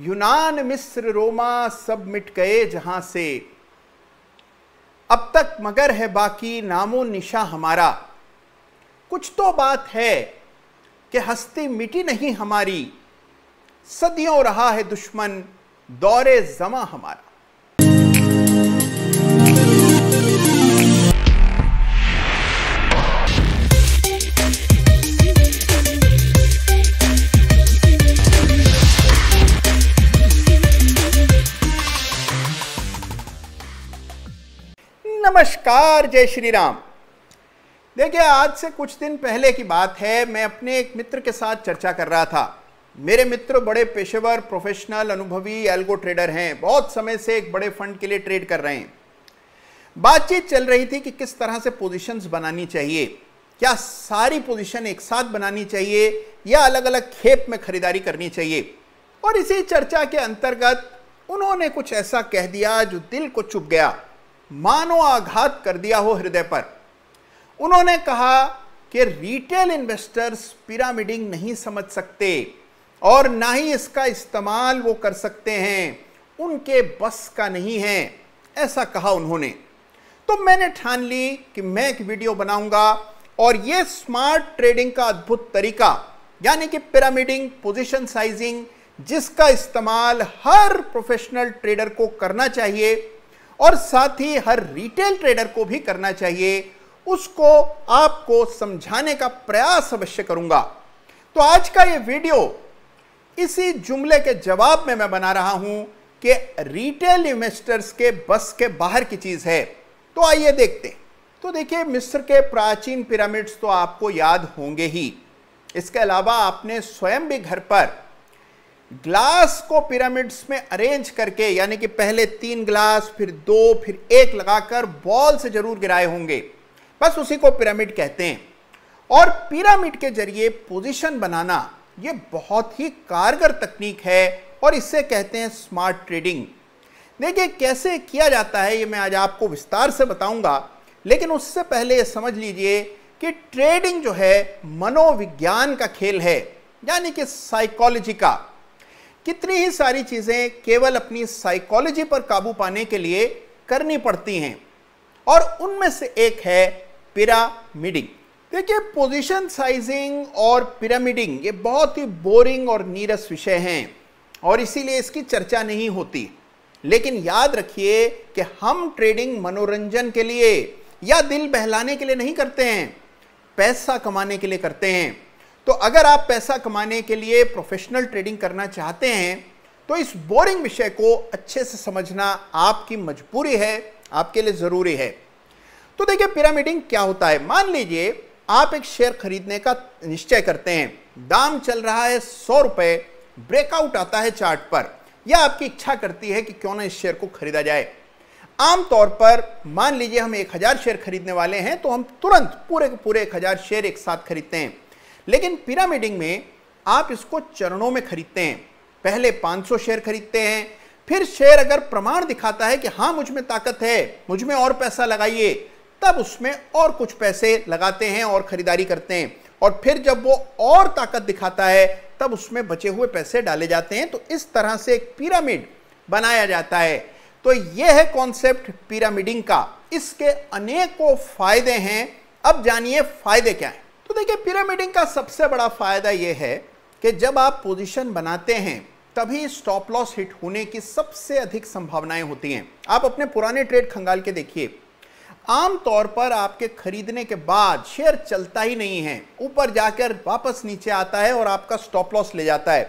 यूनान मिस्र रोमा सब मिट गए जहां से अब तक मगर है बाकी नामो निशा हमारा कुछ तो बात है कि हस्ती मिटी नहीं हमारी सदियों रहा है दुश्मन दौरे जमा हमारा नमस्कार जय श्री राम देखिए आज से कुछ दिन पहले की बात है मैं अपने एक मित्र के साथ चर्चा कर रहा था मेरे मित्र बड़े पेशेवर प्रोफेशनल अनुभवी एल्गो ट्रेडर हैं बहुत समय से एक बड़े फंड के लिए ट्रेड कर रहे हैं बातचीत चल रही थी कि किस तरह से पोजीशंस बनानी चाहिए क्या सारी पोजीशन एक साथ बनानी चाहिए या अलग अलग खेप में खरीदारी करनी चाहिए और इसी चर्चा के अंतर्गत उन्होंने कुछ ऐसा कह दिया जो दिल को चुप गया मानो आघात कर दिया हो हृदय पर उन्होंने कहा कि रिटेल इन्वेस्टर्स पिरामिडिंग नहीं समझ सकते और ना ही इसका इस्तेमाल वो कर सकते हैं उनके बस का नहीं है ऐसा कहा उन्होंने तो मैंने ठान ली कि मैं एक वीडियो बनाऊंगा और ये स्मार्ट ट्रेडिंग का अद्भुत तरीका यानी कि पिरामिडिंग पोजीशन साइजिंग जिसका इस्तेमाल हर प्रोफेशनल ट्रेडर को करना चाहिए और साथ ही हर रिटेल ट्रेडर को भी करना चाहिए उसको आपको समझाने का प्रयास अवश्य करूंगा तो आज का ये वीडियो इसी जुमले के जवाब में मैं बना रहा हूं कि रिटेल इन्वेस्टर्स के बस के बाहर की चीज है तो आइए देखते हैं तो देखिए मिस्र के प्राचीन पिरामिड्स तो आपको याद होंगे ही इसके अलावा आपने स्वयं भी घर पर ग्लास को पिरामिड्स में अरेंज करके यानी कि पहले तीन ग्लास फिर दो फिर एक लगाकर बॉल से जरूर गिराए होंगे बस उसी को पिरामिड कहते हैं और पिरामिड के जरिए पोजीशन बनाना ये बहुत ही कारगर तकनीक है और इससे कहते हैं स्मार्ट ट्रेडिंग देखिए कैसे किया जाता है ये मैं आज आपको विस्तार से बताऊंगा लेकिन उससे पहले ये समझ लीजिए कि ट्रेडिंग जो है मनोविज्ञान का खेल है यानी कि साइकोलॉजी का कितनी ही सारी चीज़ें केवल अपनी साइकोलॉजी पर काबू पाने के लिए करनी पड़ती हैं और उनमें से एक है पिरामिडिंग देखिए पोजीशन साइजिंग और पिरामिडिंग ये बहुत ही बोरिंग और नीरस विषय हैं और इसीलिए इसकी चर्चा नहीं होती लेकिन याद रखिए कि हम ट्रेडिंग मनोरंजन के लिए या दिल बहलाने के लिए नहीं करते हैं पैसा कमाने के लिए करते हैं तो अगर आप पैसा कमाने के लिए प्रोफेशनल ट्रेडिंग करना चाहते हैं तो इस बोरिंग विषय को अच्छे से समझना आपकी मजबूरी है आपके लिए ज़रूरी है तो देखिए पिरामिडिंग क्या होता है मान लीजिए आप एक शेयर खरीदने का निश्चय करते हैं दाम चल रहा है सौ रुपए ब्रेकआउट आता है चार्ट पर यह आपकी इच्छा करती है कि क्यों ना इस शेयर को खरीदा जाए आमतौर पर मान लीजिए हम एक हज़ार शेयर खरीदने वाले हैं तो हम तुरंत पूरे के पूरे एक हज़ार शेयर एक साथ खरीदते हैं लेकिन पिरामिडिंग में आप इसको चरणों में खरीदते हैं पहले 500 शेयर खरीदते हैं फिर शेयर अगर प्रमाण दिखाता है कि हाँ मुझ में ताकत है मुझ में और पैसा लगाइए तब उसमें और कुछ पैसे लगाते हैं और खरीदारी करते हैं और फिर जब वो और ताकत दिखाता है तब उसमें बचे हुए पैसे डाले जाते हैं तो इस तरह से एक पिरामिड बनाया जाता है तो यह है कॉन्सेप्ट पिरामिडिंग का इसके अनेकों फायदे हैं अब जानिए फायदे क्या हैं तो देखिए पिरामिडिंग का सबसे बड़ा फायदा यह है कि जब आप पोजीशन बनाते हैं तभी स्टॉप लॉस हिट होने की सबसे अधिक संभावनाएं होती हैं आप अपने पुराने ट्रेड खंगाल के देखिए आमतौर पर आपके खरीदने के बाद शेयर चलता ही नहीं है ऊपर जाकर वापस नीचे आता है और आपका स्टॉप लॉस ले जाता है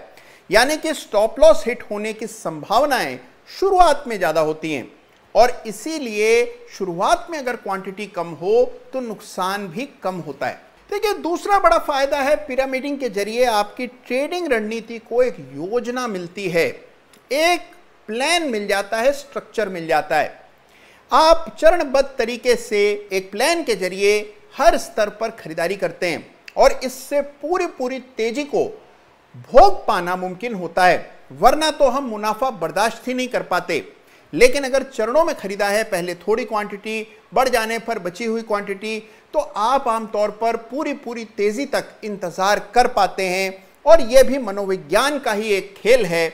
यानी कि स्टॉप लॉस हिट होने की संभावनाएं शुरुआत में ज़्यादा होती हैं और इसीलिए शुरुआत में अगर क्वांटिटी कम हो तो नुकसान भी कम होता है देखिए दूसरा बड़ा फायदा है पिरामिडिंग के जरिए आपकी ट्रेडिंग रणनीति को एक योजना मिलती है एक प्लान मिल जाता है स्ट्रक्चर मिल जाता है आप चरणबद्ध तरीके से एक प्लान के जरिए हर स्तर पर खरीदारी करते हैं और इससे पूरी पूरी तेजी को भोग पाना मुमकिन होता है वरना तो हम मुनाफा बर्दाश्त ही नहीं कर पाते लेकिन अगर चरणों में खरीदा है पहले थोड़ी क्वांटिटी बढ़ जाने पर बची हुई क्वांटिटी तो आप आमतौर पर पूरी पूरी तेज़ी तक इंतज़ार कर पाते हैं और यह भी मनोविज्ञान का ही एक खेल है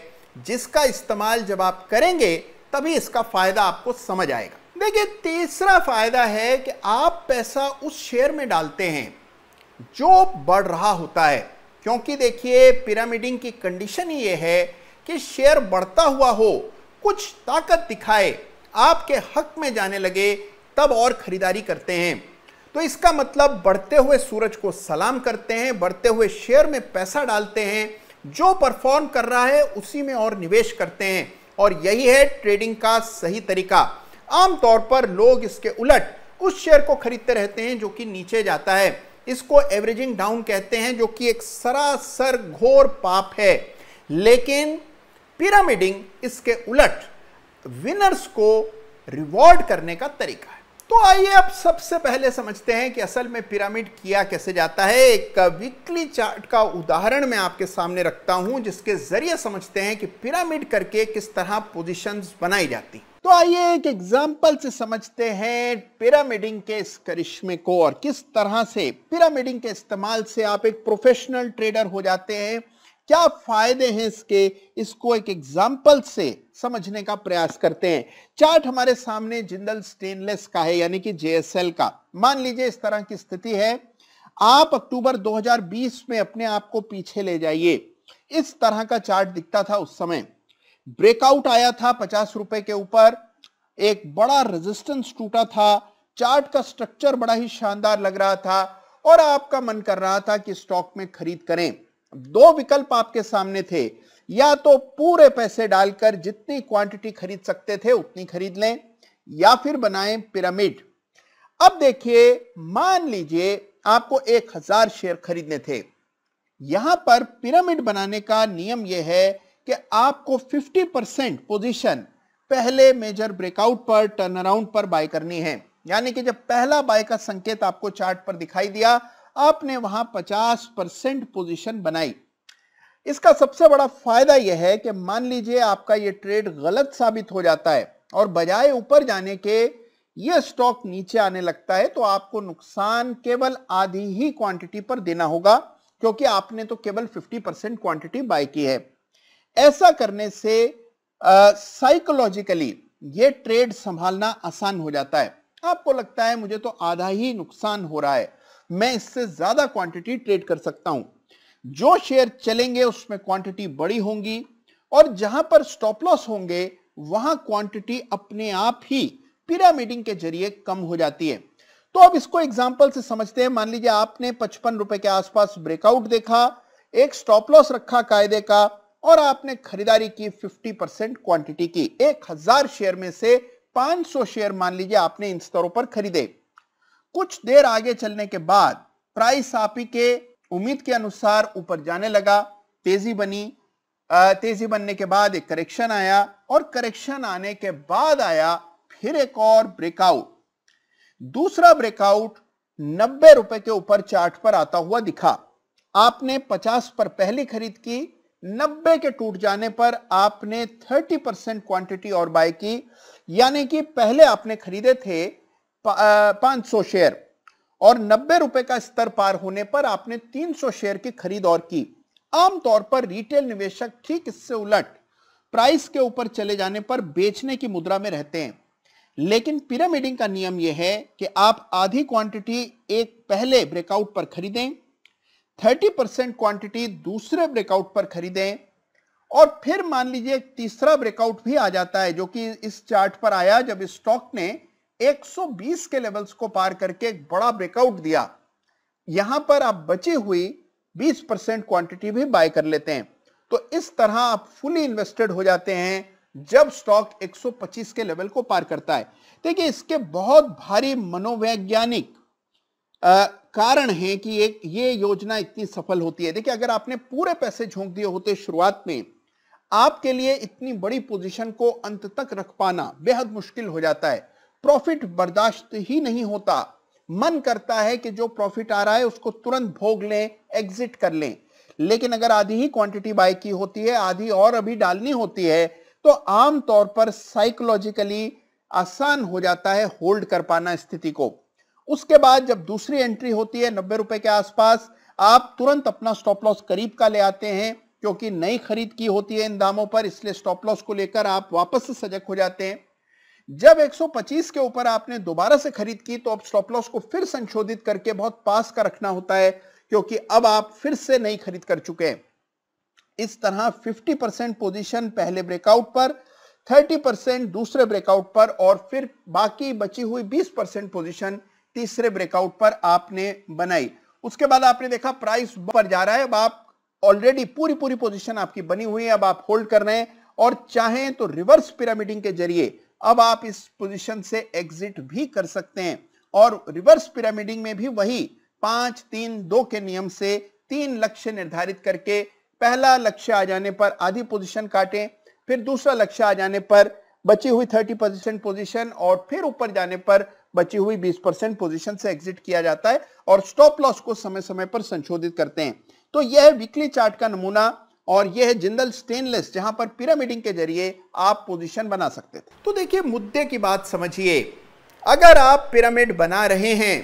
जिसका इस्तेमाल जब आप करेंगे तभी इसका फ़ायदा आपको समझ आएगा देखिए तीसरा फ़ायदा है कि आप पैसा उस शेयर में डालते हैं जो बढ़ रहा होता है क्योंकि देखिए पिरामिडिंग की कंडीशन ये है कि शेयर बढ़ता हुआ हो कुछ ताकत दिखाए आपके हक में जाने लगे तब और खरीदारी करते हैं तो इसका मतलब बढ़ते हुए सूरज को सलाम करते हैं बढ़ते हुए शेयर में पैसा डालते हैं जो परफॉर्म कर रहा है उसी में और निवेश करते हैं और यही है ट्रेडिंग का सही तरीका आमतौर पर लोग इसके उलट उस शेयर को खरीदते रहते हैं जो कि नीचे जाता है इसको एवरेजिंग डाउन कहते हैं जो कि एक सरासर घोर पाप है लेकिन पिरामिडिंग इसके उलट विनर्स को रिवॉर्ड करने का तरीका है तो आइए अब सबसे पहले समझते हैं कि असल में पिरामिड किया कैसे जाता है एक वीकली चार्ट का उदाहरण मैं आपके सामने रखता हूं जिसके जरिए समझते हैं कि पिरामिड करके किस तरह पोजीशंस बनाई जाती तो आइए एक एग्जाम्पल से समझते हैं पिरामिडिंग के इस करिश्मे को और किस तरह से पिरामिडिंग के इस्तेमाल से आप एक प्रोफेशनल ट्रेडर हो जाते हैं क्या फायदे हैं इसके इसको एक एग्जाम्पल से समझने का प्रयास करते हैं चार्ट हमारे सामने जिंदल स्टेनलेस का है यानी कि जेएसएल का मान लीजिए इस तरह की स्थिति है आप अक्टूबर 2020 में अपने आप को पीछे ले जाइए इस तरह का चार्ट दिखता था उस समय ब्रेकआउट आया था पचास रुपए के ऊपर एक बड़ा रेजिस्टेंस टूटा था चार्ट का स्ट्रक्चर बड़ा ही शानदार लग रहा था और आपका मन कर रहा था कि स्टॉक में खरीद करें दो विकल्प आपके सामने थे या तो पूरे पैसे डालकर जितनी क्वांटिटी खरीद सकते थे उतनी खरीद लें या फिर बनाएं पिरामिड अब देखिए मान लीजिए आपको एक हजार शेयर खरीदने थे यहां पर पिरामिड बनाने का नियम यह है कि आपको 50 परसेंट पोजिशन पहले मेजर ब्रेकआउट पर टर्न अराउंड पर बाय करनी है यानी कि जब पहला बाय का संकेत आपको चार्ट पर दिखाई दिया आपने वहां 50 परसेंट पोजिशन बनाई इसका सबसे बड़ा फायदा यह है कि मान लीजिए आपका यह ट्रेड गलत साबित हो जाता है और बजाय ऊपर जाने के ये स्टॉक नीचे आने लगता है तो आपको नुकसान केवल आधी ही क्वांटिटी पर देना होगा क्योंकि आपने तो केवल 50 परसेंट क्वांटिटी बाय की है ऐसा करने से साइकोलॉजिकली ये ट्रेड संभालना आसान हो जाता है आपको लगता है मुझे तो आधा ही नुकसान हो रहा है मैं इससे ज्यादा क्वांटिटी ट्रेड कर सकता हूं जो शेयर चलेंगे उसमें क्वांटिटी बड़ी होंगी और जहां पर स्टॉप लॉस होंगे वहां क्वांटिटी अपने आप ही पिरामिडिंग के जरिए कम हो जाती है तो अब इसको एग्जाम्पल से समझते हैं मान लीजिए आपने पचपन रुपए के आसपास ब्रेकआउट देखा एक स्टॉप लॉस रखा कायदे का और आपने खरीदारी की 50 परसेंट क्वांटिटी की एक हजार शेयर में से 500 शेयर मान लीजिए आपने इन स्तरों पर खरीदे कुछ देर आगे चलने के बाद प्राइस आपी के उम्मीद के अनुसार ऊपर जाने लगा तेजी बनी तेजी बनने के बाद एक करेक्शन आया और करेक्शन आने के बाद आया फिर एक और ब्रेकआउट दूसरा ब्रेकआउट नब्बे रुपए के ऊपर चार्ट पर आता हुआ दिखा आपने 50 पर पहली खरीद की 90 के टूट जाने पर आपने 30 परसेंट क्वांटिटी और बाय की यानी कि पहले आपने खरीदे थे पांच सौ शेयर और नब्बे रुपए का स्तर पार होने पर आपने तीन सौ शेयर की खरीद और की आमतौर पर रिटेल निवेशक ठीक इससे उलट प्राइस के ऊपर चले जाने पर बेचने की मुद्रा में रहते हैं लेकिन पिरामिडिंग का नियम यह है कि आप आधी क्वांटिटी एक पहले ब्रेकआउट पर खरीदें 30 परसेंट क्वांटिटी दूसरे ब्रेकआउट पर खरीदें और फिर मान लीजिए तीसरा ब्रेकआउट भी आ जाता है जो कि इस चार्ट पर आया जब स्टॉक ने 120 के लेवल्स को पार करके एक बड़ा ब्रेकआउट दिया यहां पर आप बची हुई 20 परसेंट क्वांटिटी भी बाय कर लेते हैं तो इस तरह आप फुली इन्वेस्टेड हो जाते हैं जब स्टॉक 125 के लेवल को पार करता है देखिए इसके बहुत भारी मनोवैज्ञानिक कारण है कि एक ये योजना इतनी सफल होती है देखिए अगर आपने पूरे पैसे झोंक दिए होते शुरुआत में आपके लिए इतनी बड़ी पोजीशन को अंत तक रख पाना बेहद मुश्किल हो जाता है प्रॉफिट बर्दाश्त ही नहीं होता मन करता है कि जो प्रॉफिट आ रहा है उसको तुरंत भोग लें एग्जिट कर लें लेकिन अगर आधी ही क्वांटिटी बाय की होती है आधी और अभी डालनी होती है तो आम तौर पर साइकोलॉजिकली आसान हो जाता है होल्ड कर पाना स्थिति को उसके बाद जब दूसरी एंट्री होती है नब्बे रुपए के आसपास आप तुरंत अपना स्टॉप लॉस करीब का ले आते हैं क्योंकि नई खरीद की होती है इन दामों पर इसलिए स्टॉप लॉस को लेकर आप वापस सजग हो जाते हैं जब 125 के ऊपर आपने दोबारा से खरीद की तो अब स्टॉप लॉस को फिर संशोधित करके बहुत पास का रखना होता है क्योंकि अब आप फिर से नहीं खरीद कर चुके हैं इस तरह 50 परसेंट पोजिशन पहले ब्रेकआउट पर 30 परसेंट दूसरे ब्रेकआउट पर और फिर बाकी बची हुई 20 परसेंट पोजिशन तीसरे ब्रेकआउट पर आपने बनाई उसके बाद आपने देखा प्राइस पर जा रहा है अब आप ऑलरेडी पूरी पूरी पोजिशन आपकी बनी हुई है अब आप होल्ड कर रहे हैं और चाहें तो रिवर्स पिरामिडिंग के जरिए अब आप इस पोजीशन से एग्जिट भी कर सकते हैं और रिवर्स पिरामिडिंग में भी वही पांच तीन दो के नियम से तीन लक्ष्य निर्धारित करके पहला लक्ष्य आ जाने पर आधी पोजीशन काटें फिर दूसरा लक्ष्य आ जाने पर बची हुई थर्टी परसेंट पोजिशन और फिर ऊपर जाने पर बची हुई बीस परसेंट पोजिशन से एग्जिट किया जाता है और स्टॉप लॉस को समय समय पर संशोधित करते हैं तो यह वीकली चार्ट का नमूना और यह है जिंदल स्टेनलेस जहां पर पिरामिडिंग के जरिए आप पोजीशन बना सकते थे तो देखिए मुद्दे की बात समझिए अगर आप पिरामिड बना रहे हैं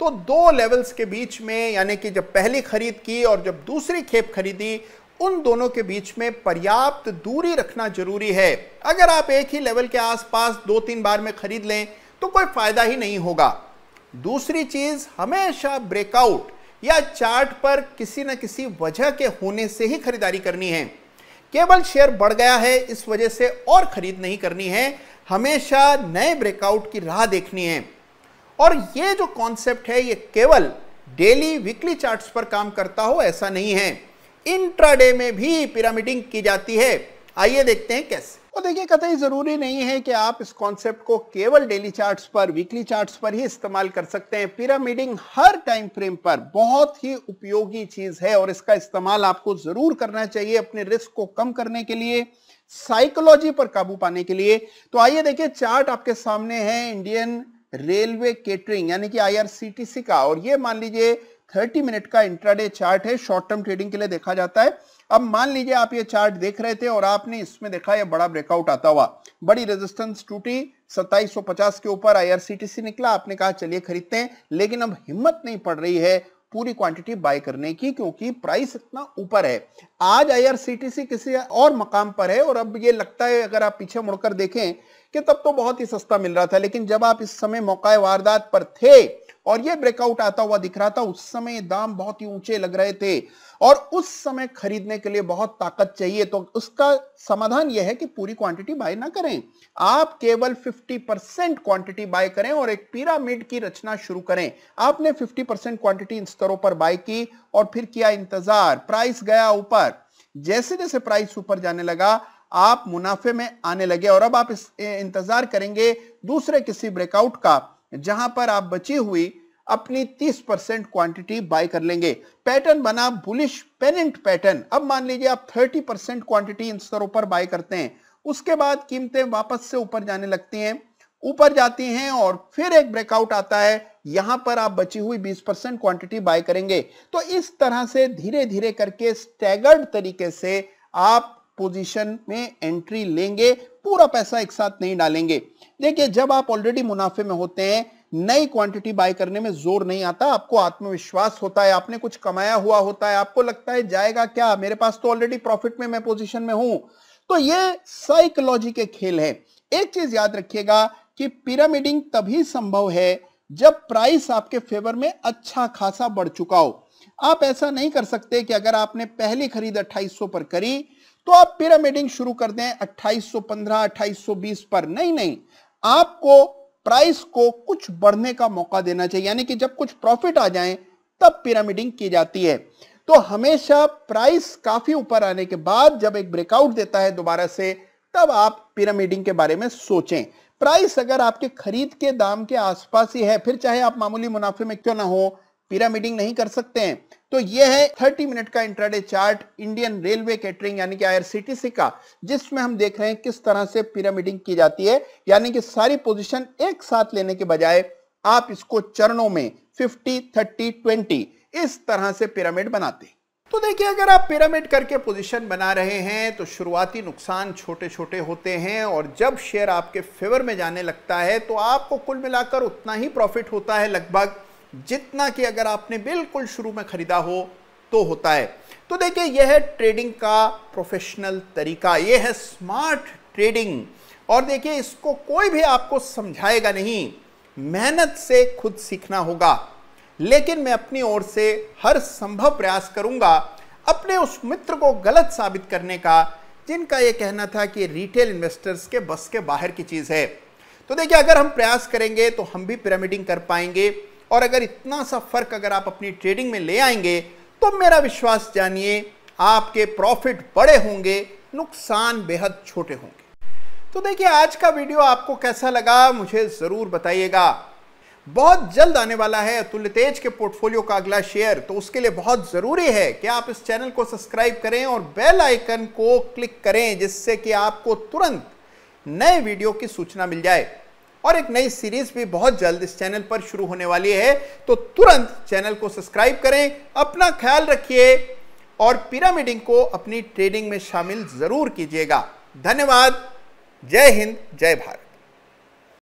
तो दो लेवल्स के बीच में यानी कि जब पहली खरीद की और जब दूसरी खेप खरीदी उन दोनों के बीच में पर्याप्त दूरी रखना जरूरी है अगर आप एक ही लेवल के आसपास दो तीन बार में खरीद लें तो कोई फायदा ही नहीं होगा दूसरी चीज हमेशा ब्रेकआउट या चार्ट पर किसी न किसी वजह के होने से ही खरीदारी करनी है केवल शेयर बढ़ गया है इस वजह से और खरीद नहीं करनी है हमेशा नए ब्रेकआउट की राह देखनी है और ये जो कॉन्सेप्ट है ये केवल डेली वीकली चार्ट्स पर काम करता हो ऐसा नहीं है इंट्राडे में भी पिरामिडिंग की जाती है आइए देखते हैं कैसे और देखिए कतई ज़रूरी नहीं है कि आप इस कॉन्सेप्ट को केवल डेली चार्ट्स पर वीकली चार्ट्स पर ही इस्तेमाल कर सकते हैं पिरामिडिंग हर टाइम फ्रेम पर बहुत ही उपयोगी चीज़ है और इसका इस्तेमाल आपको ज़रूर करना चाहिए अपने रिस्क को कम करने के लिए साइकोलॉजी पर काबू पाने के लिए तो आइए देखिए चार्ट आपके सामने है इंडियन रेलवे केटरिंग यानी कि आईआरसीटीसी का और ये मान लीजिए 30 मिनट का इंट्राडे चार्ट है शॉर्ट टर्म ट्रेडिंग के लिए देखा जाता है अब मान लीजिए आप ये चार्ट देख रहे थे और आपने इसमें देखा ये बड़ा ब्रेकआउट आता हुआ बड़ी रेजिस्टेंस टूटी 2750 के ऊपर आईआरसीटीसी निकला आपने कहा चलिए खरीदते हैं लेकिन अब हिम्मत नहीं पड़ रही है पूरी क्वांटिटी बाय करने की क्योंकि प्राइस इतना ऊपर है आज आईआरसीटीसी किसी और मकाम पर है और अब ये लगता है अगर आप पीछे मुड़कर देखें कि तब तो बहुत ही सस्ता मिल रहा था लेकिन जब आप इस समय मौका वारदात पर थे और ये ब्रेकआउट आता हुआ दिख रहा था उस समय दाम बहुत ही ऊंचे लग रहे थे और उस समय खरीदने के लिए बहुत ताकत चाहिए तो उसका समाधान यह है कि पूरी क्वांटिटी बाय ना करें आप केवल 50 परसेंट क्वांटिटी बाय करें और एक पिरामिड की रचना शुरू करें आपने 50 परसेंट क्वांटिटी इन स्तरों पर बाय की और फिर किया इंतजार प्राइस गया ऊपर जैसे जैसे प्राइस ऊपर जाने लगा आप मुनाफे में आने लगे और अब आप इंतजार करेंगे दूसरे किसी ब्रेकआउट का जहां पर आप बची हुई अपनी 30 परसेंट क्वांटिटी बाय कर लेंगे पैटर्न बना बुलिश पेनेंट पैटर्न अब मान लीजिए आप 30 परसेंट क्वांटिटी इन स्तरों पर बाय करते हैं उसके बाद कीमतें वापस से ऊपर जाने लगती हैं ऊपर जाती हैं और फिर एक ब्रेकआउट आता है यहां पर आप बची हुई 20 परसेंट क्वांटिटी बाय करेंगे तो इस तरह से धीरे धीरे करके स्टैगर्ड तरीके से आप पोजीशन में एंट्री लेंगे पूरा पैसा एक साथ नहीं डालेंगे देखिए जब आप ऑलरेडी मुनाफे में होते हैं नई क्वांटिटी बाय करने में जोर नहीं आता आपको आत्मविश्वास होता है आपने कुछ कमाया हुआ होता है आपको लगता है जाएगा क्या मेरे पास तो ऑलरेडी प्रॉफिट में मैं पोजिशन में हूं तो ये साइकोलॉजी के खेल है एक चीज याद रखिएगा कि पिरामिडिंग तभी संभव है जब प्राइस आपके फेवर में अच्छा खासा बढ़ चुका हो आप ऐसा नहीं कर सकते कि अगर आपने पहली खरीद 2800 पर करी तो आप पिरामिडिंग शुरू कर दें 2815 2820 पर नहीं नहीं आपको प्राइस को कुछ बढ़ने का मौका देना चाहिए यानी कि जब कुछ प्रॉफिट आ जाए तब पिरामिडिंग की जाती है तो हमेशा प्राइस काफी ऊपर आने के बाद जब एक ब्रेकआउट देता है दोबारा से तब आप पिरामिडिंग के बारे में सोचें प्राइस अगर आपके खरीद के दाम के आसपास ही है फिर चाहे आप मामूली मुनाफे में क्यों ना हो पिरामिडिंग नहीं कर सकते हैं तो यह है 30 मिनट का intraday chart Indian railway catering यानी कि आईआरसीटीसी का जिसमें हम देख रहे हैं किस तरह से पिरामिडिंग की जाती है यानी कि सारी पोजीशन एक साथ लेने के बजाय आप इसको चरणों में 50, 30, 20 इस तरह से पिरामिड बनाते हैं तो देखिए अगर आप पिरामिड करके पोजीशन बना रहे हैं तो शुरुआती नुकसान छोटे छोटे होते हैं और जब शेयर आपके फेवर में जाने लगता है तो आपको कुल मिलाकर उतना ही प्रॉफिट होता है लगभग जितना कि अगर आपने बिल्कुल शुरू में खरीदा हो तो होता है तो देखिए यह है ट्रेडिंग का प्रोफेशनल तरीका यह है स्मार्ट ट्रेडिंग और देखिए इसको कोई भी आपको समझाएगा नहीं मेहनत से खुद सीखना होगा लेकिन मैं अपनी ओर से हर संभव प्रयास करूंगा अपने उस मित्र को गलत साबित करने का जिनका यह कहना था कि रिटेल इन्वेस्टर्स के बस के बाहर की चीज़ है तो देखिए अगर हम प्रयास करेंगे तो हम भी पिरामिडिंग कर पाएंगे और अगर इतना सा फर्क अगर आप अपनी ट्रेडिंग में ले आएंगे तो मेरा विश्वास जानिए आपके प्रॉफिट बड़े होंगे नुकसान बेहद छोटे होंगे तो देखिए आज का वीडियो आपको कैसा लगा मुझे ज़रूर बताइएगा बहुत जल्द आने वाला है अतुल्य तेज के पोर्टफोलियो का अगला शेयर तो उसके लिए बहुत ज़रूरी है कि आप इस चैनल को सब्सक्राइब करें और बेल आइकन को क्लिक करें जिससे कि आपको तुरंत नए वीडियो की सूचना मिल जाए और एक नई सीरीज भी बहुत जल्द इस चैनल पर शुरू होने वाली है तो तुरंत चैनल को सब्सक्राइब करें अपना ख्याल रखिए और पिरामिडिंग को अपनी ट्रेडिंग में शामिल जरूर कीजिएगा धन्यवाद जय हिंद जय भारत